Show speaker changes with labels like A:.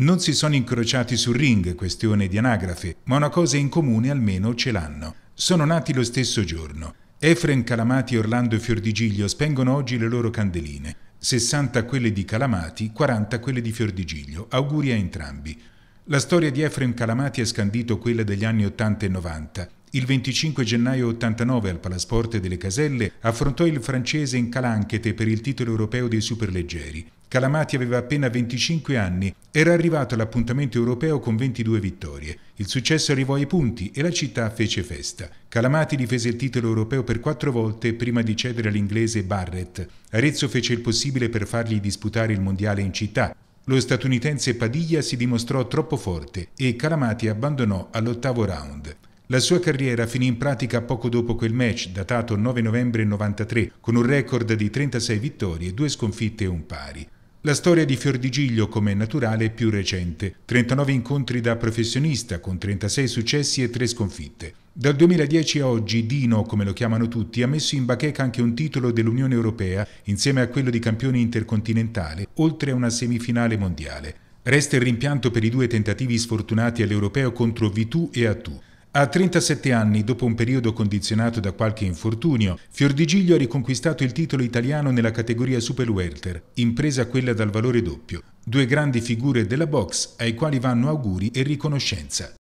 A: Non si sono incrociati sul ring, questione di anagrafe, ma una cosa in comune almeno ce l'hanno. Sono nati lo stesso giorno. Efren Calamati e Orlando Fiordigiglio spengono oggi le loro candeline. 60 quelle di Calamati, 40 quelle di Fiordigiglio. Auguri a entrambi. La storia di Efren Calamati ha scandito quella degli anni 80 e 90. Il 25 gennaio 89 al Palasport delle Caselle affrontò il francese in Calanchete per il titolo europeo dei superleggeri. Calamati aveva appena 25 anni, era arrivato all'appuntamento europeo con 22 vittorie. Il successo arrivò ai punti e la città fece festa. Calamati difese il titolo europeo per quattro volte prima di cedere all'inglese Barrett. Arezzo fece il possibile per fargli disputare il mondiale in città. Lo statunitense Padiglia si dimostrò troppo forte e Calamati abbandonò all'ottavo round. La sua carriera finì in pratica poco dopo quel match, datato 9 novembre 1993, con un record di 36 vittorie, due sconfitte e un pari. La storia di Fiordigiglio come naturale è più recente, 39 incontri da professionista con 36 successi e 3 sconfitte. Dal 2010 a oggi Dino, come lo chiamano tutti, ha messo in bacheca anche un titolo dell'Unione Europea insieme a quello di campione intercontinentale, oltre a una semifinale mondiale. Resta il rimpianto per i due tentativi sfortunati all'Europeo contro Vitù e Attu. A 37 anni, dopo un periodo condizionato da qualche infortunio, Fiordigiglio ha riconquistato il titolo italiano nella categoria Super Welter, impresa quella dal valore doppio. Due grandi figure della box ai quali vanno auguri e riconoscenza.